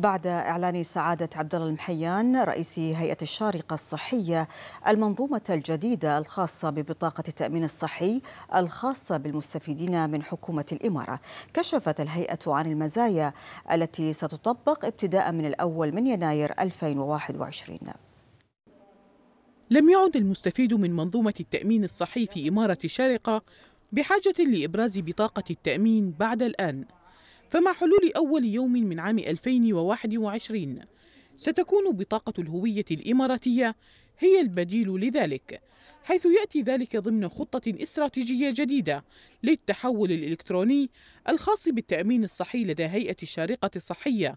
بعد إعلان سعادة عبد الله المحيان رئيس هيئة الشارقة الصحية المنظومة الجديدة الخاصة ببطاقة التأمين الصحي الخاصة بالمستفيدين من حكومة الإمارة كشفت الهيئة عن المزايا التي ستطبق ابتداء من الأول من يناير 2021 لم يعد المستفيد من منظومة التأمين الصحي في إمارة الشارقة بحاجة لإبراز بطاقة التأمين بعد الآن فمع حلول أول يوم من عام 2021 ستكون بطاقة الهوية الإماراتية هي البديل لذلك حيث يأتي ذلك ضمن خطة استراتيجية جديدة للتحول الإلكتروني الخاص بالتأمين الصحي لدى هيئة الشارقة الصحية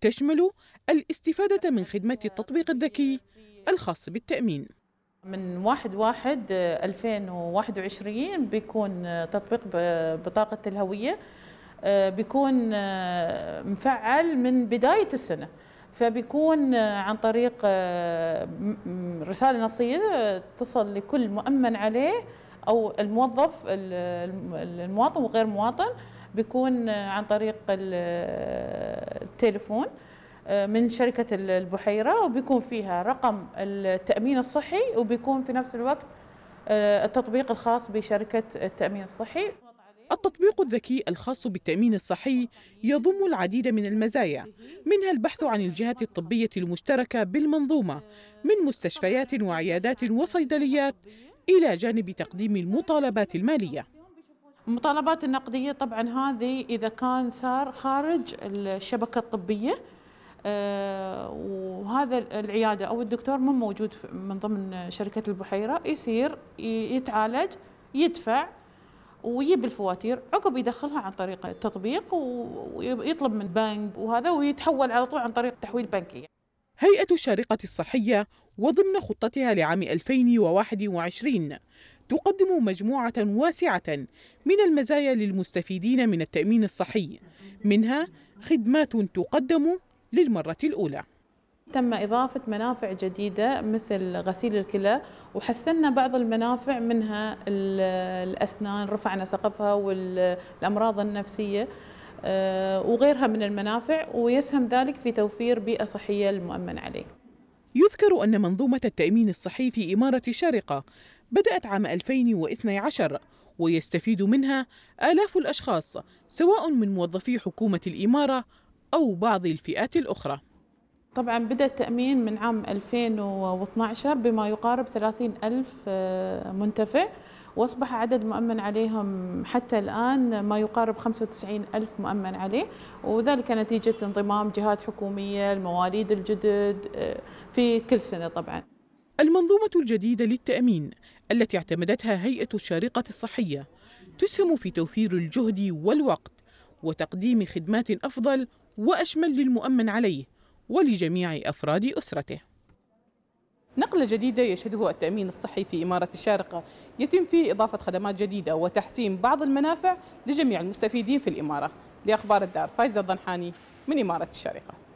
تشمل الاستفادة من خدمات التطبيق الذكي الخاص بالتأمين من واحد واحد 2021 بيكون تطبيق بطاقة الهوية آه، بيكون آه، مفعل من بداية السنة فبيكون آه، عن طريق رسالة نصية تصل لكل مؤمن عليه أو الموظف المواطن وغير مواطن بيكون عن طريق التليفون من شركة البحيرة وبيكون فيها رقم التأمين الصحي وبيكون في نفس الوقت التطبيق الخاص بشركة التأمين الصحي التطبيق الذكي الخاص بالتأمين الصحي يضم العديد من المزايا منها البحث عن الجهات الطبية المشتركة بالمنظومة من مستشفيات وعيادات وصيدليات إلى جانب تقديم المطالبات المالية المطالبات النقدية طبعا هذه إذا كان صار خارج الشبكة الطبية آه، وهذا العيادة أو الدكتور مو موجود من ضمن شركة البحيرة يصير يتعالج يدفع ويجيب الفواتير عقب يدخلها عن طريق التطبيق ويطلب من بنك وهذا ويتحول على طول عن طريق تحويل بنكي هيئة الشارقة الصحية وضمن خطتها لعام 2021 تقدم مجموعة واسعة من المزايا للمستفيدين من التأمين الصحي منها خدمات تقدم للمرة الأولى تم إضافة منافع جديدة مثل غسيل الكلى وحسنا بعض المنافع منها الأسنان رفعنا سقفها والأمراض النفسية آه، وغيرها من المنافع ويسهم ذلك في توفير بيئة صحية المؤمن عليه يذكر أن منظومة التأمين الصحي في إمارة شارقة بدأت عام 2012 ويستفيد منها آلاف الأشخاص سواء من موظفي حكومة الإمارة أو بعض الفئات الأخرى طبعا بدأ التأمين من عام 2012 بما يقارب 30 ألف آه، منتفع واصبح عدد مؤمن عليهم حتى الان ما يقارب 95 الف مؤمن عليه وذلك نتيجه انضمام جهات حكوميه المواليد الجدد آه، في كل سنه طبعا المنظومه الجديده للتامين التي اعتمدتها هيئه الشارقه الصحيه تسهم في توفير الجهد والوقت وتقديم خدمات افضل واشمل للمؤمن عليه ولجميع أفراد أسرته نقلة جديدة يشهده التأمين الصحي في إمارة الشارقة يتم فيه إضافة خدمات جديدة وتحسين بعض المنافع لجميع المستفيدين في الإمارة لأخبار الدار فايزة الضنحاني من إمارة الشارقة